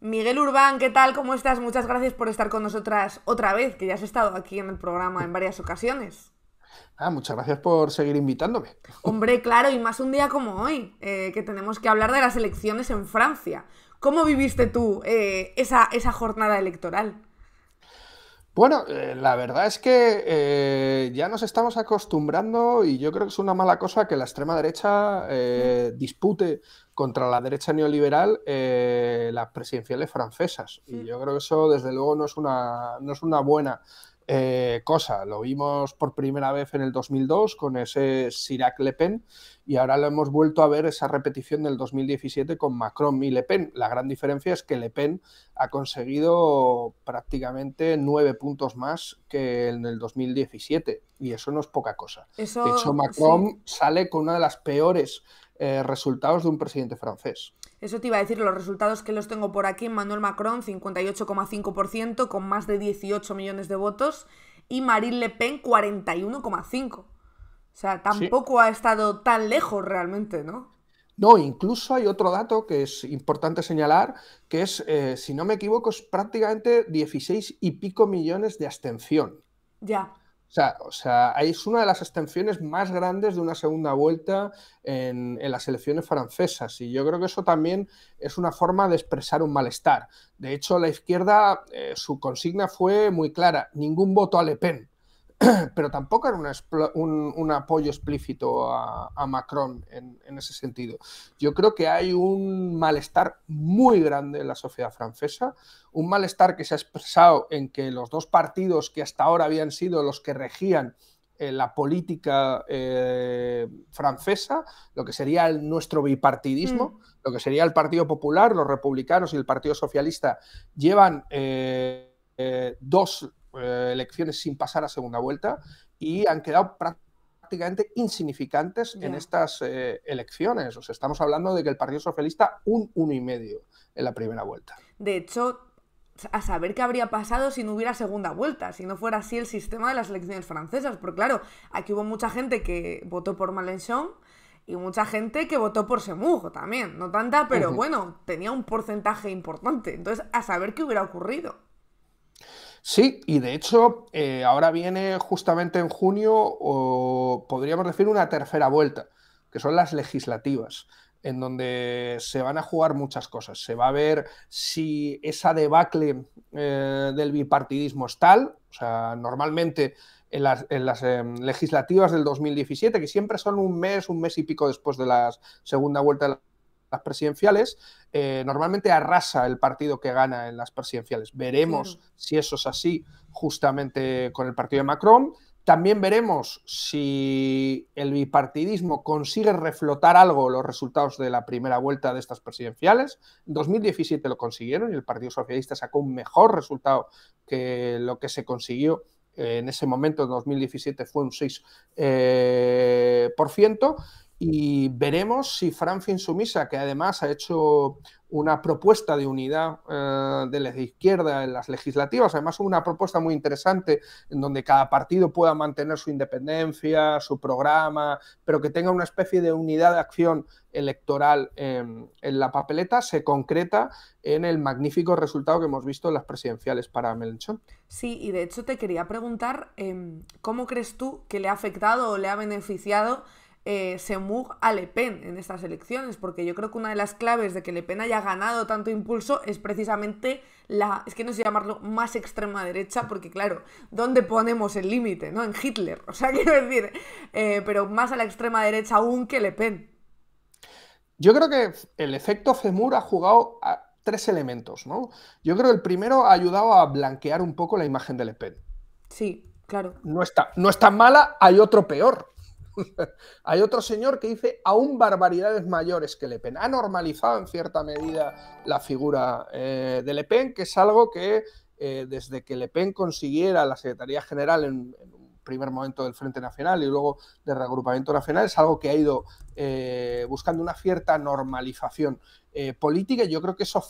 Miguel Urbán, ¿qué tal? ¿Cómo estás? Muchas gracias por estar con nosotras otra vez, que ya has estado aquí en el programa en varias ocasiones. Ah, muchas gracias por seguir invitándome. Hombre, claro, y más un día como hoy, eh, que tenemos que hablar de las elecciones en Francia. ¿Cómo viviste tú eh, esa jornada electoral? Bueno, eh, la verdad es que eh, ya nos estamos acostumbrando y yo creo que es una mala cosa que la extrema derecha eh, mm. dispute contra la derecha neoliberal las presidenciales francesas. Y yo creo que eso, desde luego, no es una, no es una buena eh, cosa. Lo vimos por primera vez en el 2002 con ese sirac Le Pen y ahora lo hemos vuelto a ver esa repetición del 2017 con Macron y Le Pen. La gran diferencia es que Le Pen ha conseguido prácticamente nueve puntos más que en el 2017 y eso no es poca cosa. de hecho, Macron sale con una de las peores eh, resultados de un presidente francés. Eso te iba a decir, los resultados que los tengo por aquí, Emmanuel Macron, 58,5%, con más de 18 millones de votos, y Marine Le Pen, 41,5%. O sea, tampoco ha estado tan lejos realmente, ¿no? No, incluso hay otro dato que es importante señalar, que es, eh, si no me equivoco, es prácticamente 16 y pico millones de abstención. Ya. O sea, o es una de las extensiones más grandes de una segunda vuelta en, las elecciones francesas y yo creo que eso también es una forma de expresar un malestar. De hecho, la izquierda, eh, su consigna fue muy clara, ningún voto a Le Pen. pero tampoco era un, apoyo explícito a, Macron en, ese sentido. Yo creo que hay un malestar muy grande en la sociedad francesa, un malestar que se ha expresado en que los dos partidos que hasta ahora habían sido los que regían eh, la política eh, francesa, lo que sería nuestro bipartidismo, mm. lo que sería el Partido Popular, los republicanos y el Partido Socialista, llevan... Eh, dos eh, elecciones sin pasar a segunda vuelta y han quedado prácticamente insignificantes en estas eh, elecciones. O sea, estamos hablando de que el Partido Socialista un uno y medio en la primera vuelta. De hecho, a saber qué habría pasado si no hubiera segunda vuelta, si no fuera así el sistema de las elecciones francesas. Porque claro, aquí hubo mucha gente que votó por Malenchon y mucha gente que votó por Semujo también. No tanta, pero bueno, tenía un porcentaje importante. Entonces, a saber qué hubiera ocurrido. Sí, y de hecho, eh, ahora viene justamente en junio, o podríamos decir una tercera vuelta, que son las legislativas, en donde se van a jugar muchas cosas. Se va a ver si esa debacle eh, del bipartidismo es tal, o sea, normalmente en las, en las em, legislativas del 2017, que siempre son un mes, un mes y pico después de la segunda vuelta de la las presidenciales, eh, normalmente arrasa el partido que gana en las presidenciales. Veremos si eso es así justamente con el partido de Macron. También veremos si el bipartidismo consigue reflotar algo los resultados de la primera vuelta de estas presidenciales. En 2017 lo consiguieron y el Partido Socialista sacó un mejor resultado que lo que se consiguió eh, en ese momento, en 2017 fue un 6%. Eh, por ciento, y veremos si Franfin Sumisa, que además ha hecho una propuesta de unidad eh, de la izquierda en las legislativas, además una propuesta muy interesante en donde cada partido pueda mantener su independencia, su programa, pero que tenga una especie de unidad de acción electoral en, la papeleta, se concreta en el magnífico resultado que hemos visto en las presidenciales para Melenchón. Sí, y de hecho te quería preguntar, em, ¿cómo crees tú que le ha afectado o le ha beneficiado? eh, Semur a Le Pen en estas elecciones, porque yo creo que una de las claves de que Le Pen haya ganado tanto impulso es precisamente la, es que no sé llamarlo más extrema derecha, porque claro, ¿dónde ponemos el límite? ¿No? En Hitler, o sea, quiero decir, eh, pero más a la extrema derecha aún que Le Pen. Yo creo que el efecto Femur ha jugado a tres elementos, ¿no? Yo creo que el primero ha ayudado a blanquear un poco la imagen de Le Pen. Sí, claro. No está, no está mala, hay otro peor. Hay otro señor que dice aún barbaridades mayores que Le Pen. Ha normalizado en cierta medida la figura eh, de Le Pen, que es algo que eh, desde que Le Pen consiguiera la Secretaría General en, un primer momento del Frente Nacional y luego del reagrupamiento nacional, es algo que ha ido eh, buscando una cierta normalización política yo creo que eso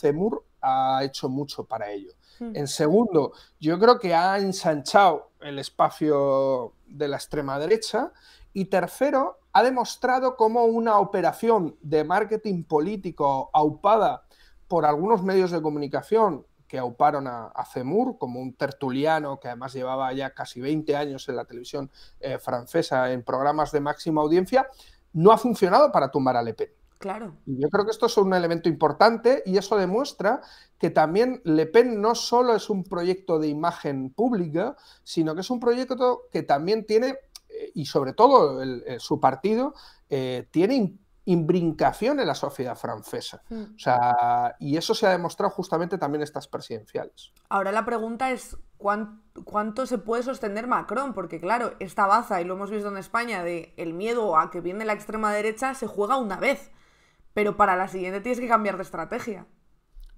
ha hecho mucho para ello. Hmm. En segundo, yo creo que ha ensanchado el espacio de la extrema derecha y tercero, ha demostrado cómo una operación de marketing político aupada por algunos medios de comunicación que auparon a, a como un tertuliano que además llevaba ya casi 20 años en la televisión eh, francesa en programas de máxima audiencia, no ha funcionado para tumbar a Le Pen. Claro. Yo creo que esto es un elemento importante y eso demuestra que también Le Pen no solo es un proyecto de imagen pública, sino que es un proyecto que también tiene eh, y sobre todo eh, su partido eh, tiene imbrincación en la sociedad francesa. Mm. O sea, y eso se ha demostrado justamente también estas presidenciales. Ahora la pregunta es ¿cuánto, se puede sostener Macron, porque claro, esta baza, y lo hemos visto en España, de el miedo a que viene la extrema derecha se juega una vez, pero para la siguiente tienes que cambiar de estrategia.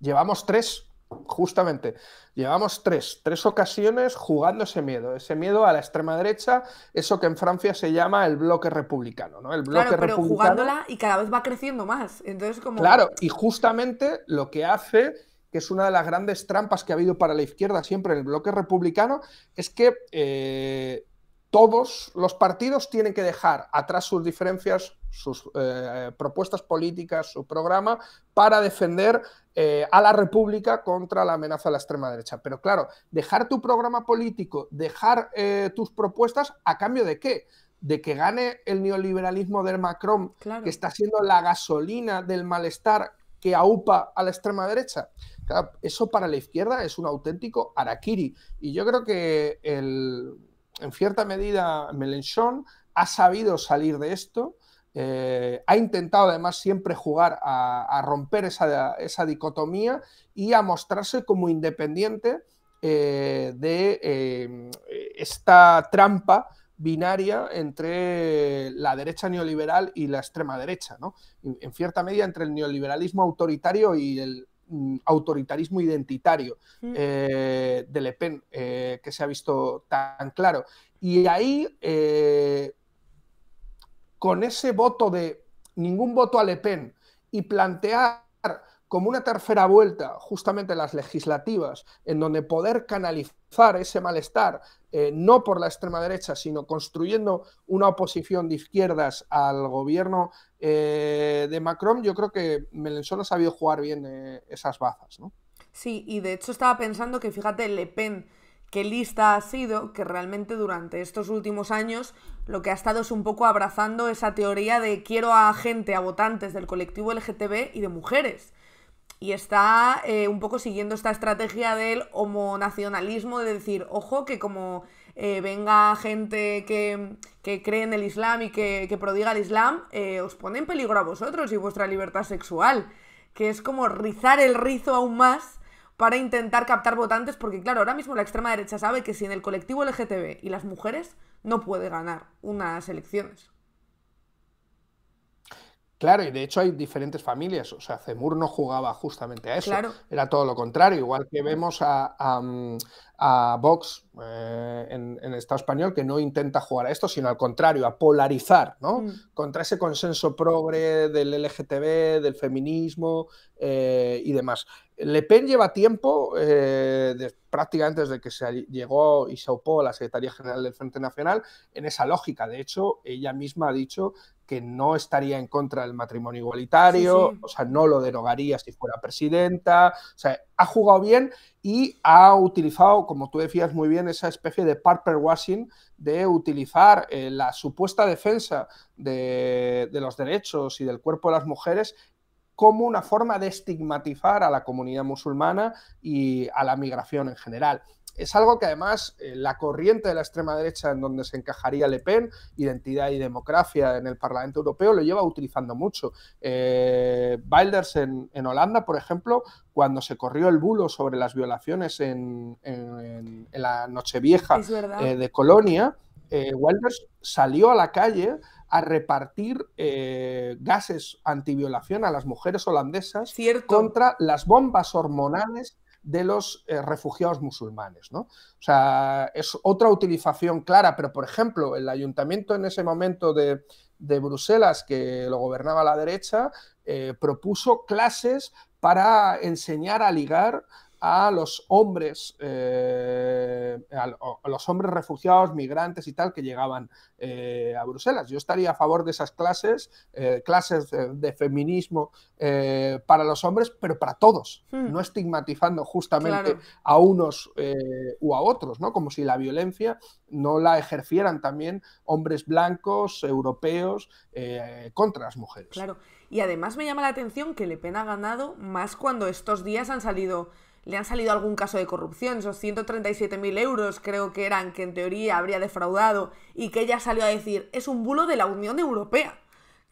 Llevamos tres Justamente, llevamos tres, tres ocasiones jugando ese miedo, ese miedo a la extrema derecha, eso que en Francia se llama el bloque republicano, ¿no? El bloque claro, pero jugándola y cada vez va creciendo más. Entonces, como... Claro, y justamente lo que hace, que es una de las grandes trampas que ha habido para la izquierda siempre en el bloque republicano, es que eh, todos los partidos tienen que dejar atrás sus diferencias, sus eh, propuestas políticas, su programa, para defender eh, a la República contra la amenaza de la extrema derecha. Pero claro, dejar tu programa político, dejar eh, tus propuestas, ¿a cambio de qué? de que gane el neoliberalismo del Macron, que está siendo la gasolina del malestar que aupa a la extrema derecha. eso para la izquierda es un auténtico arakiri. Y yo creo que el, en cierta medida, Melenchon ha sabido salir de esto. Eh, ha intentado además siempre jugar a, romper esa, dicotomía y a mostrarse como independiente eh, de eh, esta trampa binaria entre la derecha neoliberal y la extrema derecha, ¿no? en cierta medida entre el neoliberalismo autoritario y el Mm, autoritarismo identitario eh, de Le Pen eh, que se ha visto tan claro. Y ahí, eh, con ese voto de ningún voto a Le Pen y plantear como una tercera vuelta, justamente las legislativas, en donde poder canalizar ese malestar, eh, no por la extrema derecha, sino construyendo una oposición de izquierdas al gobierno eh, de Macron, yo creo que Melenchon ha sabido jugar bien eh, esas bazas. ¿no? Sí, y de hecho estaba pensando que fíjate, Le Pen, qué lista ha sido, que realmente durante estos últimos años lo que ha estado es un poco abrazando esa teoría de quiero a gente, a votantes del colectivo LGTB y de mujeres y está eh, un poco siguiendo esta estrategia del homonacionalismo, de decir, ojo, que como eh, venga gente que, cree en el Islam y que, prodiga el Islam, eh, os pone en peligro a vosotros y vuestra libertad sexual, que es como rizar el rizo aún más para intentar captar votantes, porque claro, ahora mismo la extrema derecha sabe que sin el colectivo LGTB y las mujeres no puede ganar unas elecciones. Claro, y de hecho hay diferentes familias. O sea, Zemur no jugaba justamente a eso. Era todo lo contrario. Igual que vemos a, Vox eh, en, el Estado español, que no intenta jugar a esto, sino al contrario, a polarizar, ¿no? Mm. Contra ese consenso progre del LGTB, del feminismo eh, y demás. Le Pen lleva tiempo, eh, de, prácticamente desde que se llegó y se opó a la Secretaría General del Frente Nacional, en esa lógica. De hecho, ella misma ha dicho que no estaría en contra del matrimonio igualitario, o sea, no lo derogaría si fuera presidenta, o sea, ha jugado bien y ha utilizado, como tú decías muy bien, esa especie de parper washing de utilizar eh, la supuesta defensa de los derechos y del cuerpo de las mujeres como una forma de estigmatizar a la comunidad musulmana y a la migración en general es algo que además eh, la corriente de la extrema derecha en donde se encajaría Le Pen, identidad y democracia en el Parlamento Europeo, lo lleva utilizando mucho. Wilders eh, en, Holanda, por ejemplo, cuando se corrió el bulo sobre las violaciones en, la Nochevieja eh, de Colonia, Wilders salió a la calle a repartir gases antiviolación a las mujeres holandesas contra las bombas hormonales de los eh, refugiados musulmanes. ¿no? O sea, es otra utilización clara, pero por ejemplo, el ayuntamiento en ese momento de, Bruselas, que lo gobernaba la derecha, eh, propuso clases para enseñar a ligar a los hombres, eh, a, los hombres refugiados, migrantes y tal que llegaban eh, a Bruselas. Yo estaría a favor de esas clases, eh, clases de, feminismo para los hombres, pero para todos, hmm. no estigmatizando justamente a unos u a otros, ¿no? Como si la violencia no la ejercieran también hombres blancos, europeos, contra las mujeres. Claro. Y además me llama la atención que Le Pen ha ganado más cuando estos días han salido le han salido algún caso de corrupción, esos 137.000 euros creo que eran que en teoría habría defraudado y que ella salió a decir, es un bulo de la Unión Europea,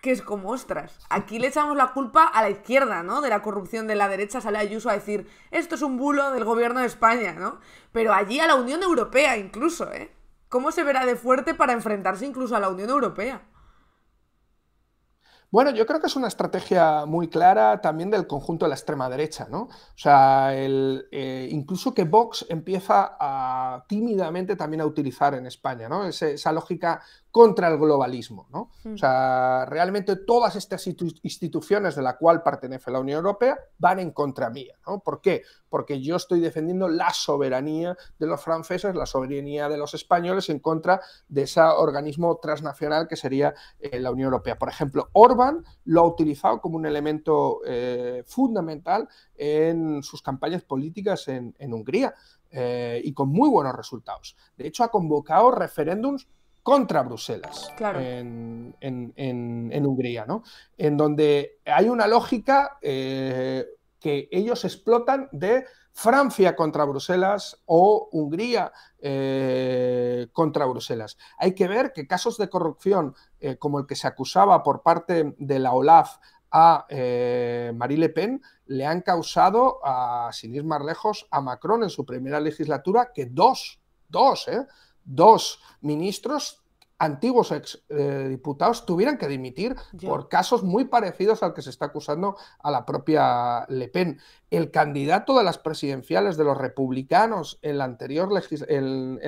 que es como ostras. Aquí le echamos la culpa a la izquierda, ¿no? De la corrupción de la derecha sale Ayuso a decir, esto es un bulo del gobierno de España, ¿no? Pero allí a la Unión Europea incluso, ¿eh? ¿Cómo se verá de fuerte para enfrentarse incluso a la Unión Europea? Bueno, yo creo que es una estrategia muy clara también del conjunto de la extrema derecha, ¿no? O sea, eh, incluso que Vox empieza a, tímidamente también a utilizar en España, ¿no? esa lógica contra el globalismo. ¿no? O hmm. sea, realmente todas estas instituciones de la cual pertenece la Unión Europea van en contra mía. ¿no? ¿Por qué? Porque yo estoy defendiendo la soberanía de los franceses, la soberanía de los españoles en contra de ese organismo transnacional que sería eh, la Unión Europea. Por ejemplo, Orbán lo ha utilizado como un elemento eh, fundamental en sus campañas políticas en, Hungría. Eh, y con muy buenos resultados. De hecho, ha convocado referéndums contra Bruselas en, en, en, Hungría, ¿no? En donde hay una lógica eh, que ellos explotan de Francia contra Bruselas o Hungría eh, contra Bruselas. Hay que ver que casos de corrupción eh, como el que se acusaba por parte de la OLAF a Marie Le Pen le han causado, a, sin ir más lejos, a Macron en su primera legislatura que dos, dos, ¿eh? dos ministros antiguos ex, eh, diputados tuvieran que dimitir por casos muy parecidos al que se está acusando a la propia Le Pen. El candidato de las presidenciales de los republicanos en la anterior,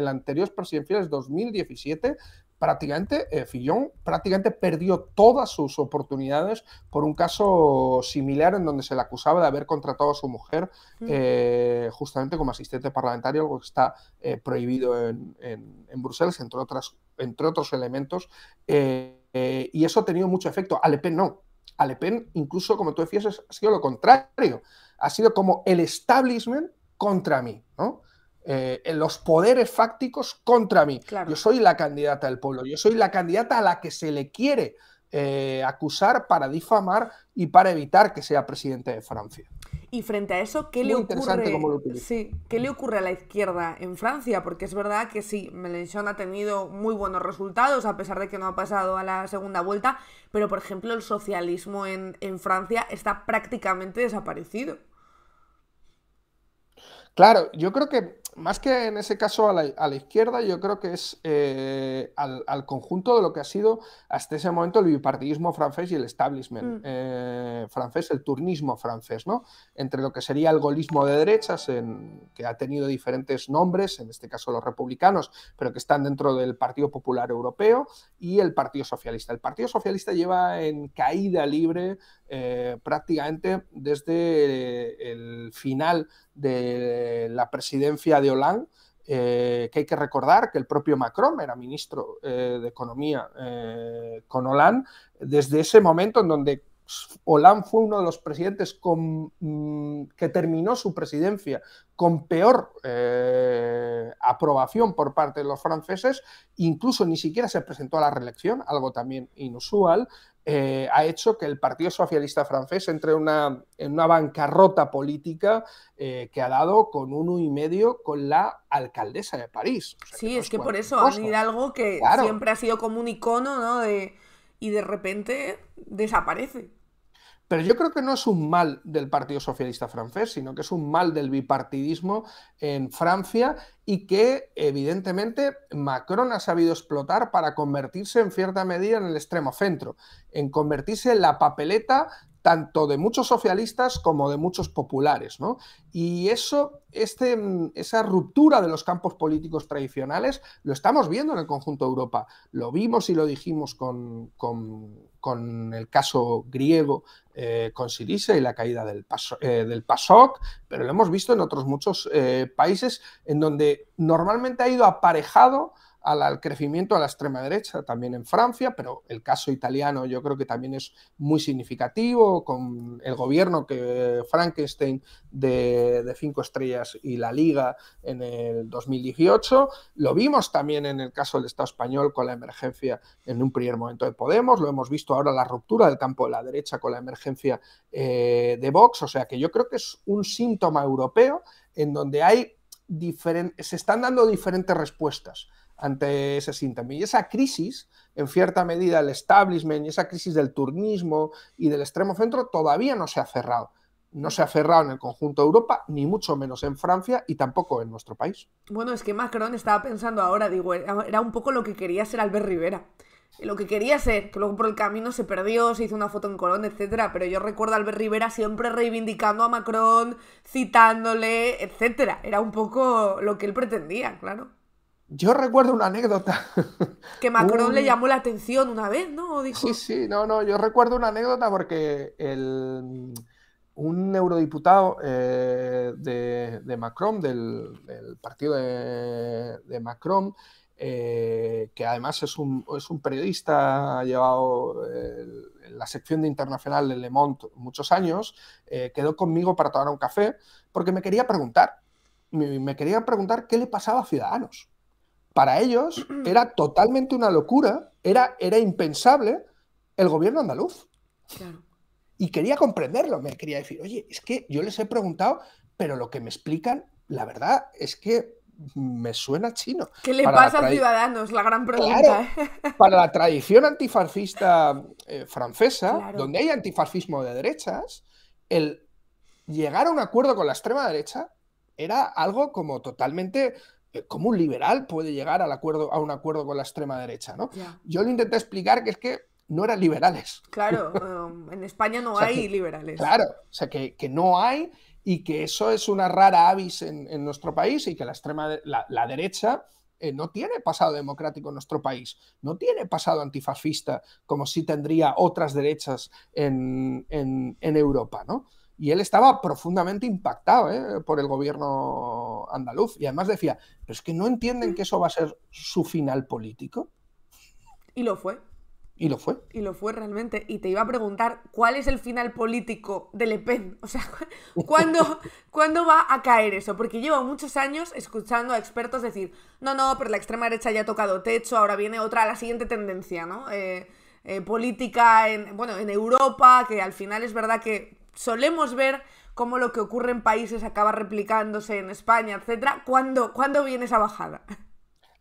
anterior presidenciales 2017 prácticamente, eh, Fillón prácticamente perdió todas sus oportunidades por un caso similar en donde se le acusaba de haber contratado a su mujer mm. eh, justamente como asistente parlamentario, algo que está eh, prohibido en, en, Bruselas, entre, otras, entre otros elementos. y eso ha tenido mucho efecto. A Pen no. A Pen, incluso como tú decías, ha sido lo contrario. Ha sido como el establishment contra mí, ¿no? Eh, en los poderes fácticos contra mí. Yo soy la candidata del pueblo, yo soy la candidata a la que se le quiere eh, acusar para difamar y para evitar que sea presidente de Francia. Y frente a eso, ¿qué le, ocurre, ¿qué le ocurre a la izquierda en Francia? Porque es verdad que sí, Mélenchon ha tenido muy buenos resultados, a pesar de que no ha pasado a la segunda vuelta, pero por ejemplo el socialismo en Francia está prácticamente desaparecido. Claro, yo creo que más que en ese caso a la, izquierda, yo creo que es eh, al, conjunto de lo que ha sido hasta ese momento el bipartidismo francés y el establishment mm. eh, francés, el turnismo francés, ¿no? Entre lo que sería el golismo de derechas, en, que ha tenido diferentes nombres, en este caso los republicanos, pero que están dentro del Partido Popular Europeo, y el Partido Socialista. El Partido Socialista lleva en caída libre eh, prácticamente desde el final de la presidencia de Hollande, eh, que hay que recordar que el propio Macron era ministro eh, de Economía eh, con Hollande, desde ese momento en donde Hollande fue uno de los presidentes mm, que terminó su presidencia con peor aprobación por parte de los franceses, incluso ni siquiera se presentó a la reelección, algo también inusual, eh, ha hecho que el Partido Socialista francés entre una, en una bancarrota política eh, que ha dado con uno y medio con la alcaldesa de París. sí, es, que por eso venido algo que siempre ha sido como un icono, ¿no? y de repente desaparece. Pero yo creo que no es un mal del Partido Socialista francés, sino que es un mal del bipartidismo en Francia y que evidentemente Macron ha sabido explotar para convertirse en cierta medida en el extremo centro, en convertirse en la papeleta tanto de muchos socialistas como de muchos populares. Y eso, este, esa ruptura de los campos políticos tradicionales lo estamos viendo en el conjunto de Europa. Lo vimos y lo dijimos con con el caso griego eh, con Sirisa y la caída eh, del, PASOK, pero lo hemos visto en otros muchos eh, países en donde normalmente ha ido aparejado al, crecimiento a la extrema derecha, también en Francia, pero el caso italiano yo creo que también es muy significativo, con el gobierno que Frankenstein de, de cinco estrellas y la Liga en el 2018. Lo vimos también en el caso del Estado español con la emergencia en un primer momento de Podemos, lo hemos visto ahora la ruptura del campo de la derecha con la emergencia eh, de Vox, o sea que yo creo que es un síntoma europeo en donde hay se están dando diferentes respuestas ante ese síntoma. Y esa crisis, en cierta medida, el establishment y esa crisis del turnismo y del extremo centro todavía no se ha cerrado. No se ha cerrado en el conjunto de Europa, ni mucho menos en Francia y tampoco en nuestro país. Bueno, es que Macron estaba pensando ahora, digo, era un poco lo que quería ser Albert Rivera. Lo que quería ser, que luego por el camino se perdió, se hizo una foto en Colón, etcétera. Pero yo recuerdo a Albert Rivera siempre reivindicando a Macron, citándole, etcétera. Era un poco lo que él pretendía, claro. Yo recuerdo una anécdota. Que Macron le llamó la atención una vez, ¿no? Sí, sí, no, no, yo recuerdo una anécdota porque un eurodiputado eh, de, Macron, del, partido de, Macron, eh, que además es un, es un, periodista, ha llevado eh, la sección de internacional de Le Monde muchos años, quedó conmigo para tomar un café porque me quería preguntar, me quería preguntar qué le pasaba a Ciudadanos para ellos era totalmente una locura, era, era impensable el gobierno andaluz. Y quería comprenderlo, me quería decir, oye, es que yo les he preguntado, pero lo que me explican, la verdad, es que me suena chino. ¿Qué le pasa a Ciudadanos? La gran pregunta. ¿eh? para la tradición antifascista eh, francesa, donde hay antifascismo de derechas, el llegar a un acuerdo con la extrema derecha era algo como totalmente eh, como un liberal puede llegar al acuerdo, a un acuerdo con la extrema derecha. ¿no? Yo le intenté explicar que es que no eran liberales. Claro, um, en España no hay liberales. Claro, o sea que, no hay y que eso es una rara avis en, nuestro país y que la extrema la, derecha eh, no tiene pasado democrático en nuestro país, no tiene pasado antifascista como si tendría otras derechas en, en Europa, ¿no? y él estaba profundamente impactado ¿eh? por el gobierno andaluz y además decía, pero es que no entienden que eso va a ser su final político. Y lo fue. Y lo fue. Y lo fue realmente. Y te iba a preguntar, ¿cuál es el final político de Le Pen? O sea, ¿cuándo, ¿cuándo va a caer eso? Porque llevo muchos años escuchando a expertos decir, no, no, pero la extrema derecha ya ha tocado techo, ahora viene otra, la siguiente tendencia, ¿no? Eh, eh, política bueno, en Europa, que al final es verdad que solemos ver cómo lo que ocurre en países acaba replicándose en España, etcétera. ¿Cuándo, viene esa bajada?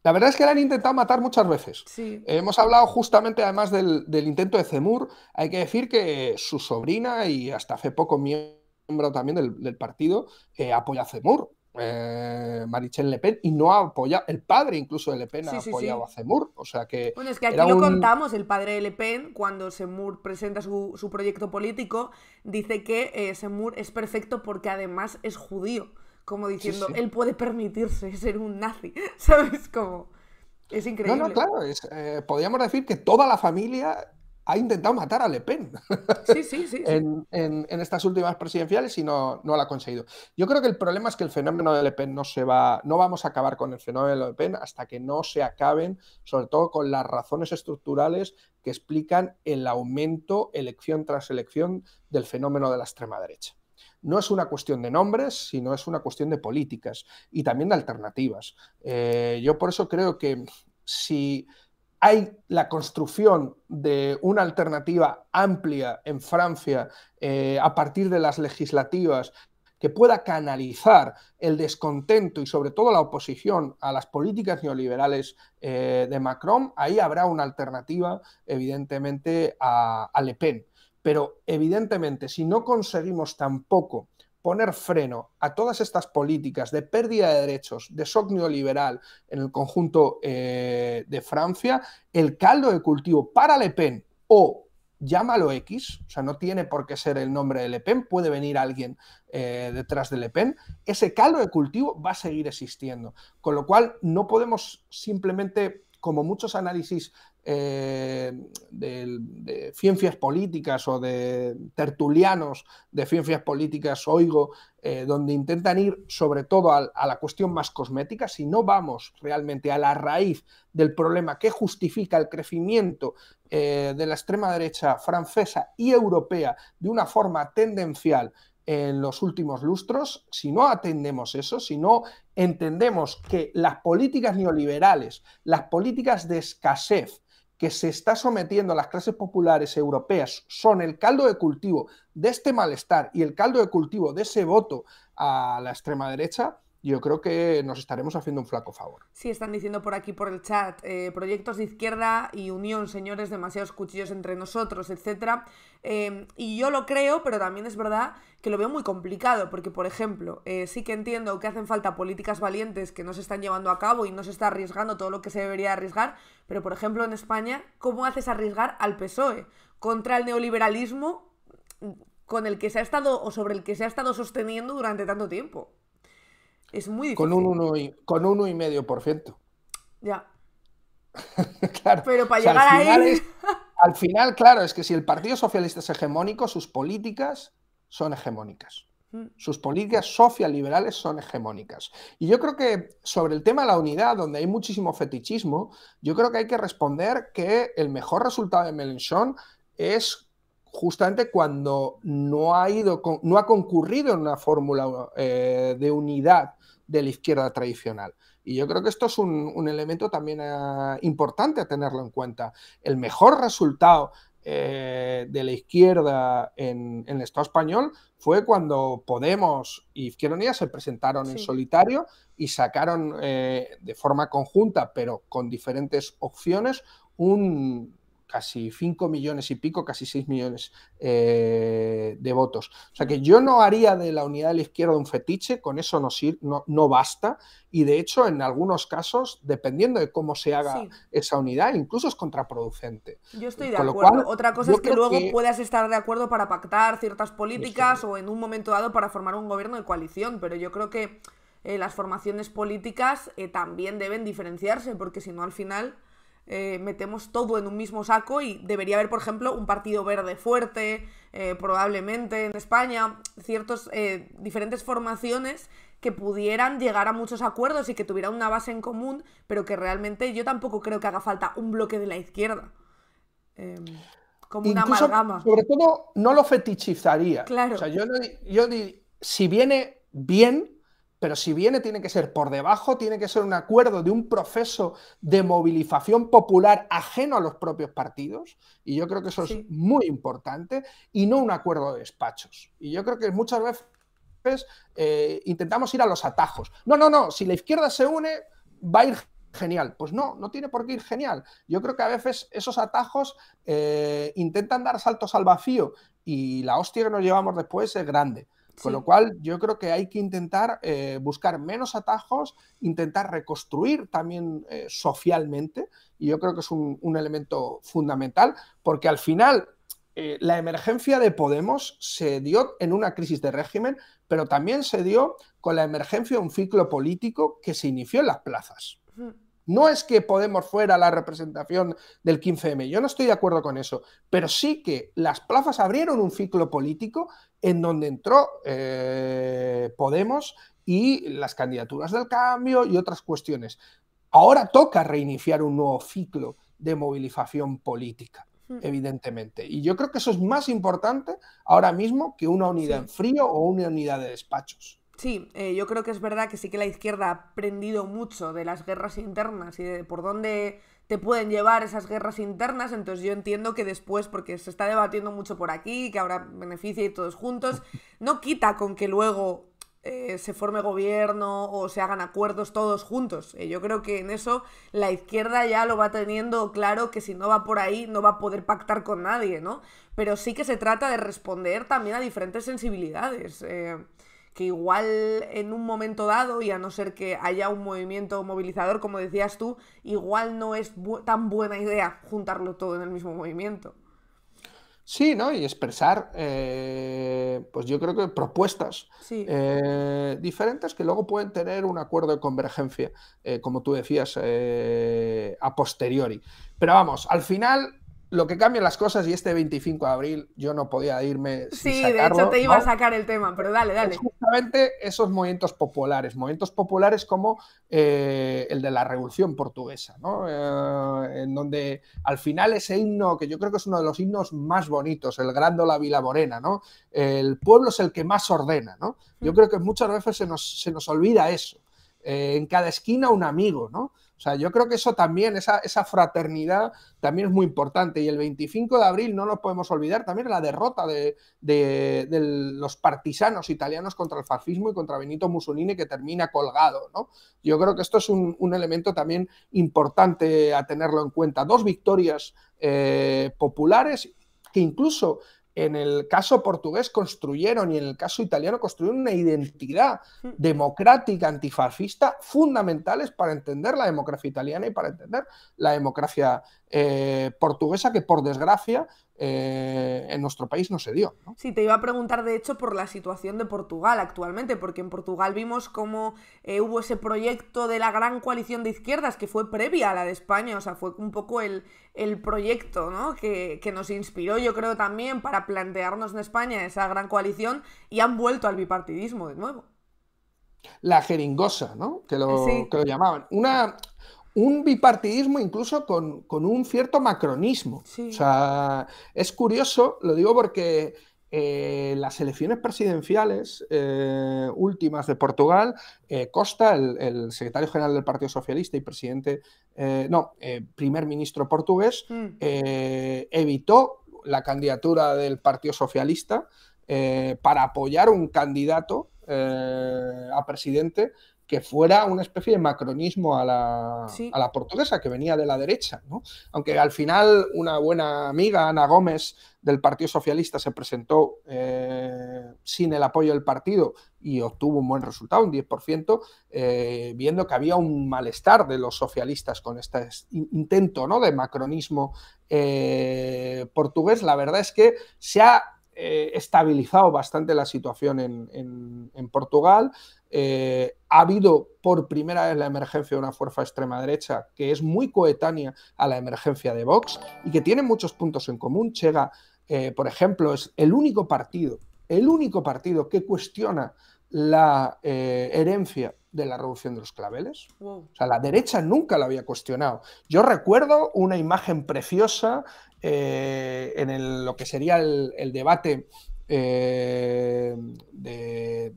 La verdad es que la han intentado matar muchas veces. Sí. hemos hablado justamente además del, intento de Zemur. Hay que decir que su sobrina y hasta hace poco miembro también del, partido eh, apoya a Zemur. Eh, Marichel Le Pen y no ha apoyado, el padre incluso de Le Pen ha apoyado a Zemmour, o sea que... Bueno, es que aquí lo contamos, el padre de Le Pen, cuando Zemmour presenta su, proyecto político, dice que eh, Zemmour es perfecto porque además es judío, como diciendo, él puede permitirse ser un nazi, ¿sabes? Como... Es increíble. No, no, claro, eh, podríamos decir que toda la familia ha intentado matar a Le Pen en, estas últimas presidenciales y no, no la ha conseguido. Yo creo que el problema es que el fenómeno de Le Pen no se va, no vamos a acabar con el fenómeno de Le Pen hasta que no se acaben, sobre todo con las razones estructurales que explican el aumento elección tras elección del fenómeno de la extrema derecha no es una cuestión de nombres, sino es una cuestión de políticas y también de alternativas. Eh, yo por eso creo que si hay la construcción de una alternativa amplia en Francia eh, a partir de las legislativas que pueda canalizar el descontento y sobre todo la oposición a las políticas neoliberales eh, de Macron, ahí habrá una alternativa evidentemente a Le Pen. Pero evidentemente si no conseguimos tampoco poner freno a todas estas políticas de pérdida de derechos, de shock liberal en el conjunto eh, de Francia, el caldo de cultivo para Le Pen o llámalo X, o sea, no tiene por qué ser el nombre de Le Pen, puede venir alguien eh, detrás de Le Pen, ese caldo de cultivo va a seguir existiendo. Con lo cual, no podemos simplemente, como muchos análisis eh, de, ciencias políticas o de tertulianos de ciencias políticas oigo, eh, donde intentan ir sobre todo a, la cuestión más cosmética, si no vamos realmente a la raíz del problema que justifica el crecimiento eh, de la extrema derecha francesa y europea de una forma tendencial en los últimos lustros, si no atendemos eso, si no entendemos que las políticas neoliberales, las políticas de escasez, que se está sometiendo a las clases populares europeas son el caldo de cultivo de este malestar y el caldo de cultivo de ese voto a la extrema derecha, yo creo que nos estaremos haciendo un flaco favor. Sí, están diciendo por aquí, por el chat, eh, proyectos de izquierda y unión, señores, demasiados cuchillos entre nosotros, etc. Em, y yo lo creo, pero también es verdad que lo veo muy complicado, porque, por ejemplo, eh, sí que entiendo que hacen falta políticas valientes que no se están llevando a cabo y no se está arriesgando todo lo que se debería arriesgar, pero, por ejemplo, en España, ¿cómo haces arriesgar al PSOE contra el neoliberalismo con el que se ha estado o sobre el que se ha estado sosteniendo durante tanto tiempo? Es muy difícil. Con un con uno y medio por ciento. Ya. claro. Pero para llegar al final al final, claro, es que si el Partido Socialista es hegemónico, sus políticas son hegemónicas. Mm. Sus políticas socialiberales son hegemónicas. Y yo creo que sobre el tema de la unidad, donde hay muchísimo fetichismo, yo creo que hay que responder que el mejor resultado de Melenchon es justamente cuando no ha, ido, no ha concurrido en una fórmula eh, de unidad de la izquierda tradicional. Y yo creo que esto es un, elemento también eh, importante a tenerlo en cuenta. El mejor resultado eh, de la izquierda en, el Estado español fue cuando Podemos y Izquierda Unida se presentaron en solitario y sacaron eh, de forma conjunta, pero con diferentes opciones, un, casi 5 millones y pico, casi 6 millones eh, de votos. O sea que yo no haría de la unidad de la izquierda un fetiche, con eso no, basta. Y de hecho, en algunos casos, dependiendo de cómo se haga esa unidad, incluso es contraproducente. Yo estoy de acuerdo. Otra cosa es que luego puedas estar de acuerdo para pactar ciertas políticas o en un momento dado para formar un gobierno de coalición, pero yo creo que eh, las formaciones políticas eh, también deben diferenciarse, porque si no, al final eh, metemos todo en un mismo saco y debería haber, por ejemplo, un partido verde fuerte, eh, probablemente en España, ciertas eh, diferentes formaciones que pudieran llegar a muchos acuerdos y que tuvieran una base en común, pero que realmente yo tampoco creo que haga falta un bloque de la izquierda. Em, como una amalgama. Sobre todo, no lo fetichizaría. Claro. O sea, yo, yo si viene bien, pero si viene, tiene que ser por debajo, tiene que ser un acuerdo de un proceso de movilización popular ajeno a los propios partidos. Y yo creo que eso es muy importante. Y no un acuerdo de despachos. Y yo creo que muchas veces eh, intentamos ir a los atajos. No, no, no. Si la izquierda se une, va a ir genial. Pues no, no tiene por qué ir genial. Yo creo que a veces esos atajos eh, intentan dar saltos al vacío. Y la hostia que nos llevamos después es grande. Con lo cual, yo creo que hay que intentar eh, buscar menos atajos, intentar reconstruir también eh, socialmente, y yo creo que es un, elemento fundamental, porque al final eh, la emergencia de Podemos se dio en una crisis de régimen, pero también se dio con la emergencia de un ciclo político que se inició en las plazas. No es que Podemos fuera la representación del 15M, yo no estoy de acuerdo con eso, pero sí que las plazas abrieron un ciclo político en donde entró eh, Podemos y las candidaturas del cambio y otras cuestiones. Ahora toca reiniciar un nuevo ciclo de movilización política, hmm. evidentemente. Y yo creo que eso es más importante ahora mismo que una unidad en frío o una unidad de despachos. Sí, eh, yo creo que es verdad que sí que la izquierda ha aprendido mucho de las guerras internas y de por dónde te pueden llevar esas guerras internas, entonces yo entiendo que después, porque se está debatiendo mucho por aquí, que habrá beneficio y todos juntos, no quita con que luego eh, se forme gobierno o se hagan acuerdos todos juntos. Eh, yo creo que en eso la izquierda ya lo va teniendo claro que si no va por ahí no va a poder pactar con nadie, ¿no? Pero sí que se trata de responder también a diferentes sensibilidades. Eh, que igual en un momento dado, y a no ser que haya un movimiento movilizador, como decías tú, igual no es tan buena idea juntarlo todo en el mismo movimiento. Sí, ¿no? Y expresar, eh, pues yo creo que propuestas eh, diferentes que luego pueden tener un acuerdo de convergencia, eh, como tú decías, a posteriori. Pero vamos, al final lo que cambian las cosas y este 25 de abril yo no podía irme sin Sí, de hecho te iba a sacar el tema, pero dale, dale. justamente esos movimientos populares, movimientos populares como eh, el de la Revolución Portuguesa, ¿no? Eh, en donde al final ese himno, que yo creo que es uno de los himnos más bonitos, el La Vila Morena, ¿no? El pueblo es el que más ordena, ¿no? Yo mm. creo que muchas veces se nos olvida eso. Eh, en cada esquina un amigo, ¿no? O sea, yo creo que eso también, esa, fraternidad también es muy importante. Y el 25 de abril no lo podemos olvidar también la derrota de, los partisanos italianos contra el fascismo y contra Benito Mussolini que termina colgado. ¿no? Yo creo que esto es un, elemento también importante a tenerlo en cuenta. Dos victorias eh, populares que incluso en el caso portugués construyeron y en el caso italiano construyeron una identidad hmm. democrática antifascista fundamentales para entender la democracia italiana y para entender la democracia eh, portuguesa que por desgracia eh, en nuestro país no se dio. Sí, te iba a preguntar de hecho por la situación de Portugal actualmente, porque en Portugal vimos cómo eh, hubo ese proyecto de la gran coalición de izquierdas que fue previa a la de España, o sea, fue un poco el, proyecto ¿no? que, nos inspiró yo creo también para plantearnos en España esa gran coalición y han vuelto al bipartidismo de nuevo. La jeringosa, ¿no? Que lo, eh, que lo llamaban. Una, un bipartidismo incluso con, un cierto macronismo. O sea, es curioso, lo digo porque eh, las elecciones presidenciales eh, últimas de Portugal, eh, Costa, el, secretario general del Partido Socialista y presidente, no, primer ministro portugués, mm. evitó la candidatura del Partido Socialista para apoyar un candidato a presidente que fuera una especie de macronismo a la, portuguesa, que venía de la derecha. Aunque al final una buena amiga, Ana Gómez, del Partido Socialista, se presentó eh, sin el apoyo del partido y obtuvo un buen resultado, un 10%, eh, viendo que había un malestar de los socialistas con este intento ¿no? de macronismo eh, portugués. La verdad es que se ha estabilizado bastante la situación en Portugal. Eh, ha habido por primera vez la emergencia de una fuerza extrema derecha que es muy coetánea a la emergencia de Vox y que tiene muchos puntos en común. Chega, eh, por ejemplo, es el único partido, el único partido que cuestiona la eh, herencia de la reducción de los claveles. O sea, la derecha nunca la había cuestionado. Yo recuerdo una imagen preciosa en lo que sería el, debate de,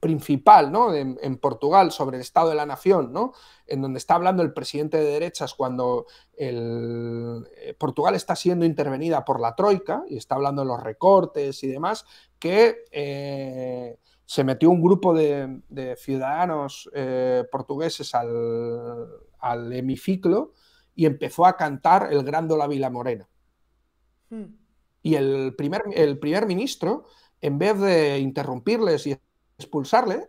principal ¿no? en, Portugal sobre el estado de la nación, ¿no? en donde está hablando el presidente de derechas cuando el, eh, Portugal está siendo intervenida por la Troika y está hablando de los recortes y demás, que eh, se metió un grupo de, ciudadanos eh, portugueses al, hemiciclo y empezó a cantar el Grándola Vila Morena. Hmm. Y el primer, el primer ministro en vez de interrumpirles y expulsarle,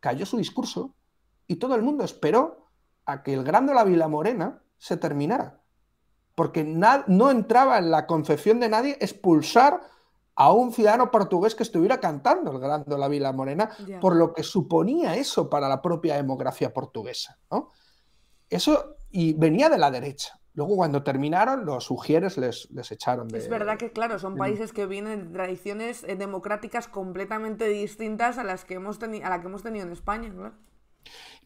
cayó su discurso y todo el mundo esperó a que el Gran de la Vila Morena se terminara. Porque no entraba en la concepción de nadie expulsar a un ciudadano portugués que estuviera cantando el Gran de la Vila Morena, por lo que suponía eso para la propia democracia portuguesa. Eso y venía de la derecha. Luego, cuando terminaron, los sugieres les, les echaron de. Es verdad que, claro, son países que vienen de tradiciones eh, democráticas completamente distintas a las que hemos a la que hemos tenido en España, ¿no?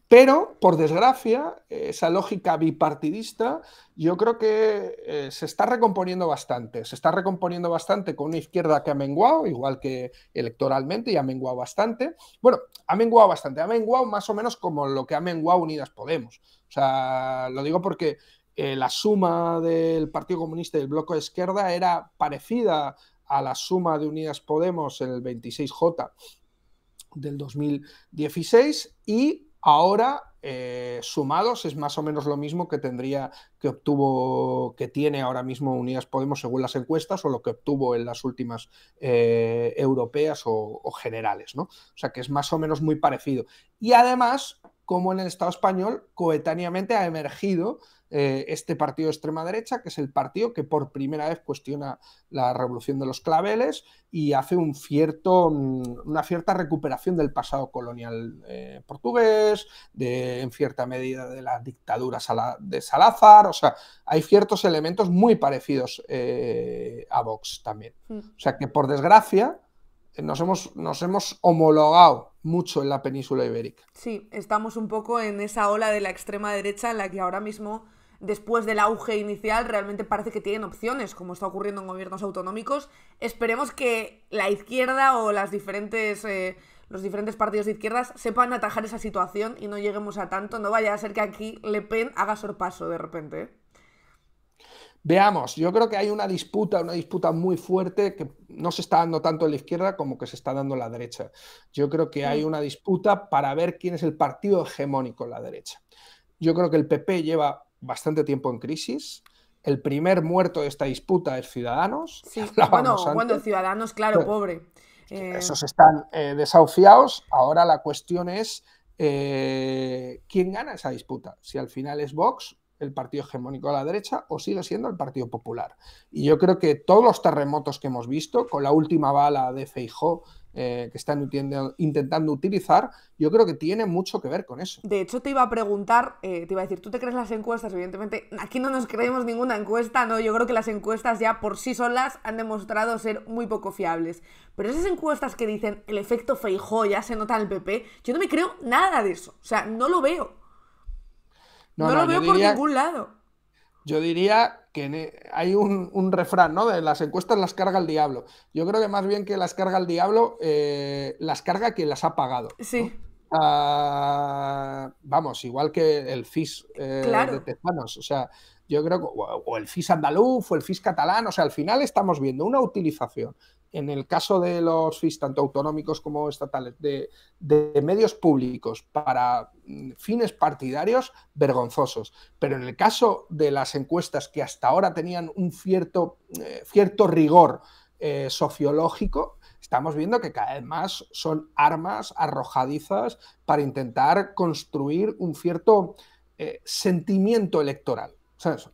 Pero, por desgracia, esa lógica bipartidista yo creo que eh, se está recomponiendo bastante. Se está recomponiendo bastante con una izquierda que ha menguado, igual que electoralmente, y ha menguado bastante. Bueno, ha menguado bastante, ha menguado más o menos como lo que ha menguado Unidas Podemos. O sea, lo digo porque eh, la suma del Partido Comunista y del Bloco de Izquierda era parecida a la suma de Unidas Podemos en el 26J del 2016 y ahora eh, sumados es más o menos lo mismo que tendría que obtuvo que tiene ahora mismo Unidas Podemos según las encuestas o lo que obtuvo en las últimas eh, europeas o, o generales, ¿no? O sea que es más o menos muy parecido. Y además, como en el Estado español, coetáneamente ha emergido eh, este partido de extrema derecha, que es el partido que por primera vez cuestiona la revolución de los claveles y hace mm, una cierta recuperación del pasado colonial eh, portugués, de, en cierta medida de las dictaduras de Salazar, o sea, hay ciertos elementos muy parecidos eh, a Vox también. Mm. O sea que por desgracia nos hemos, nos hemos homologado mucho en la península ibérica. Sí, estamos un poco en esa ola de la extrema derecha en la que ahora mismo después del auge inicial, realmente parece que tienen opciones, como está ocurriendo en gobiernos autonómicos. Esperemos que la izquierda o diferentes... Eh, los diferentes partidos de izquierdas sepan atajar esa situación y no lleguemos a tanto. No vaya a ser que aquí Le Pen haga sorpaso de repente. ¿eh? Veamos, yo creo que hay una disputa, una disputa muy fuerte que no se está dando tanto en la izquierda como que se está dando en la derecha. Yo creo que hay mm. una disputa para ver quién es el partido hegemónico en la derecha. Yo creo que el PP lleva bastante tiempo en crisis. El primer muerto de esta disputa es Ciudadanos. Sí, bueno, cuando Ciudadanos, claro, eh, pobre. Eh, esos están eh, desahuciados. Ahora la cuestión es quién gana esa disputa. Si al final es Vox, el partido hegemónico de la derecha, o sigue siendo el Partido Popular. Y yo creo que todos los terremotos que hemos visto, con la última bala de Feijó eh, que están intentando utilizar, yo creo que tiene mucho que ver con eso. De hecho, te iba a preguntar, eh, te iba a decir, ¿tú te crees las encuestas? Evidentemente, aquí no nos creemos ninguna encuesta, ¿no? Yo creo que las encuestas ya por sí solas han demostrado ser muy poco fiables. Pero esas encuestas que dicen el efecto feijó ya se nota en el PP, yo no me creo nada de eso. O sea, no lo veo. No, lo veo por ningún lado. Yo diría que e, hay un, refrán, ¿no? De las encuestas las carga el diablo. Yo creo que más bien que las carga el diablo, eh, las carga quien las ha pagado. Sí. Ah, vamos, igual que el FIS eh, de Tejanos, O sea, yo creo que o el FIS andaluz o el FIS catalán. O sea, al final estamos viendo una utilización en el caso de los FIS, tanto autonómicos como estatales, de, medios públicos para mm, fines partidarios, vergonzosos. Pero en el caso de las encuestas que hasta ahora tenían un cierto, eh, cierto rigor eh, sociológico, estamos viendo que cada vez más son armas arrojadizas para intentar construir un cierto eh, sentimiento electoral.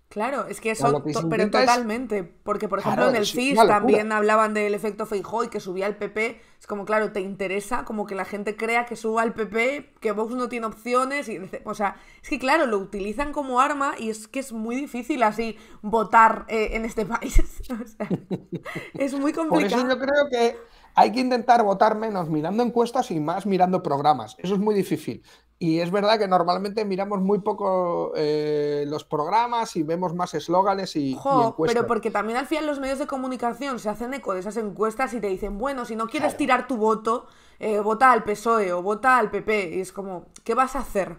Claro, es que eso, pero totalmente, porque por ejemplo en el CIS también hablaban del efecto Feijó que subía el PP, es como claro, te interesa como que la gente crea que suba el PP, que Vox no tiene opciones, y, o sea, es que claro, lo utilizan como arma y es que es muy difícil así votar eh, en este país, es muy complicado. Por eso yo creo que hay que intentar votar menos mirando encuestas y más mirando programas. Eso es muy difícil. Y es verdad que normalmente miramos muy poco eh, los programas y vemos más eslóganes y, Pero porque también al final los medios de comunicación se hacen eco de esas encuestas y te dicen, bueno, si no quieres tirar tu voto, eh, vota al PSOE o vota al PP. Y es como, ¿qué vas a hacer?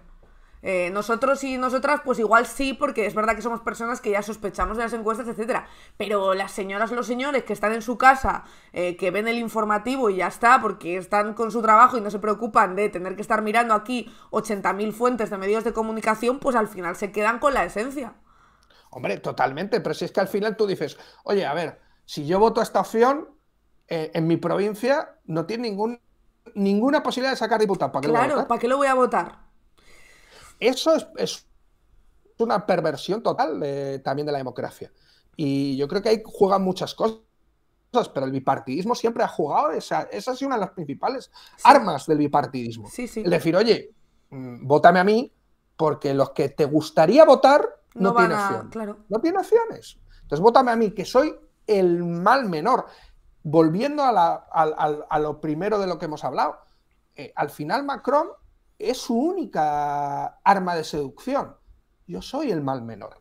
Eh, nosotros y nosotras, pues igual sí, porque es verdad que somos personas que ya sospechamos de las encuestas, etcétera. Pero las señoras, y los señores que están en su casa, eh, que ven el informativo y ya está, porque están con su trabajo y no se preocupan de tener que estar mirando aquí 80.000 fuentes de medios de comunicación, pues al final se quedan con la esencia. Hombre, totalmente, pero si es que al final tú dices, oye, a ver, si yo voto a esta opción, eh, en mi provincia no tiene ningún, ninguna posibilidad de sacar diputado. ¿Para claro, ¿para qué lo voy a votar? Eso es, una perversión total también de la democracia. Y yo creo que ahí juegan muchas cosas, pero el bipartidismo siempre ha jugado, esa, esa ha sido una de las principales armas del bipartidismo. Sí, decir, oye, mm, vótame a mí, porque los que te gustaría votar no, tienen Claro. No tienen opciones. Entonces, vótame a mí, que soy el mal menor. Volviendo a, lo primero de lo que hemos hablado, eh, al final Macron es su única arma de seducción. Yo soy el mal menor.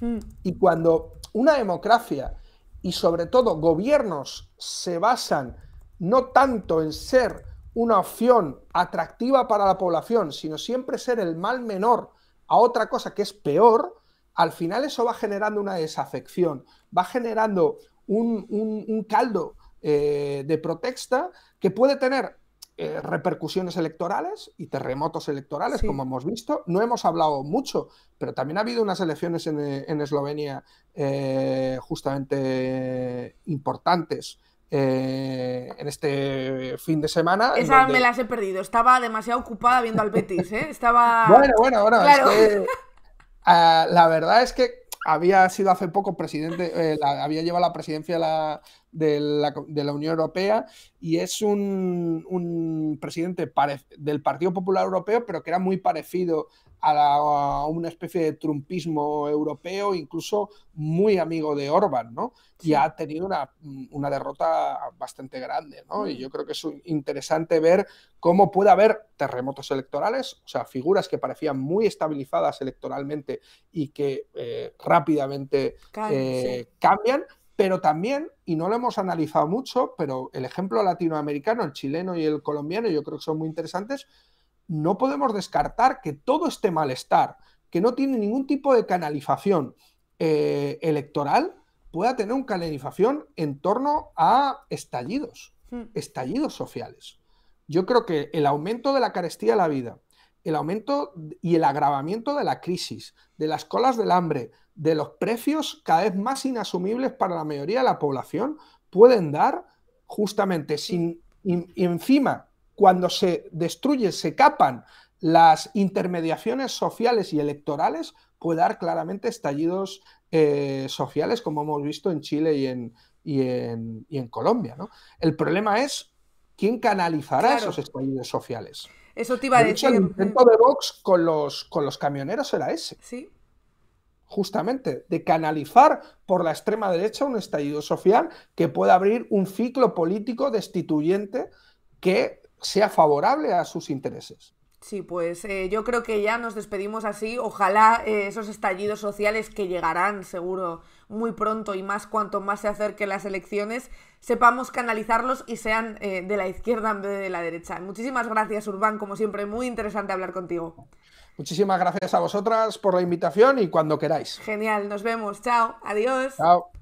Hmm. Y cuando una democracia y sobre todo gobiernos se basan no tanto en ser una opción atractiva para la población, sino siempre ser el mal menor a otra cosa que es peor, al final eso va generando una desafección, va generando un, caldo eh, de protesta que puede tener eh, repercusiones electorales y terremotos electorales, como hemos visto. No hemos hablado mucho, pero también ha habido unas elecciones en, eh, Eslovenia eh, justamente importantes. en este fin de semana. Esas me las he perdido. Estaba demasiado ocupada viendo al Betis, Estaba. Bueno, bueno, bueno. Ah, la verdad es que había sido hace poco presidente, había llevado la presidencia la, de la, Unión Europea y es un, presidente del Partido Popular Europeo, pero que era muy parecido a, una especie de trumpismo europeo, incluso muy amigo de Orban, ¿no? Y ha tenido una, derrota bastante grande, ¿no? Y mm. yo creo que es interesante ver cómo puede haber terremotos electorales, o sea, figuras que parecían muy estabilizadas electoralmente y que eh, rápidamente cambian eh, pero también, y no lo hemos analizado mucho, pero el ejemplo latinoamericano, el chileno y el colombiano, yo creo que son muy interesantes, no podemos descartar que todo este malestar, que no tiene ningún tipo de canalización eh, electoral, pueda tener una canalización en torno a estallidos, hmm. estallidos sociales. Yo creo que el aumento de la carestía de la vida, el aumento y el agravamiento de la crisis, de las colas del hambre, de los precios cada vez más inasumibles para la mayoría de la población, pueden dar justamente sin y, encima cuando se destruyen, se capan las intermediaciones sociales y electorales, puede dar claramente estallidos eh, sociales como hemos visto en Chile y en, Colombia. El problema es quién canalizará esos estallidos sociales. Eso te iba de a decir. el intento eh, de Vox con los, con los camioneros era ese. Sí. Justamente, de canalizar por la extrema derecha un estallido social que pueda abrir un ciclo político destituyente que sea favorable a sus intereses. Sí, pues eh, yo creo que ya nos despedimos así. Ojalá eh, esos estallidos sociales que llegarán seguro muy pronto y más cuanto más se acerquen las elecciones, sepamos canalizarlos y sean eh, de la izquierda en vez de la derecha. Muchísimas gracias, Urbán, como siempre, muy interesante hablar contigo. Muchísimas gracias a vosotras por la invitación y cuando queráis. Genial, nos vemos. Chao, adiós. Chao.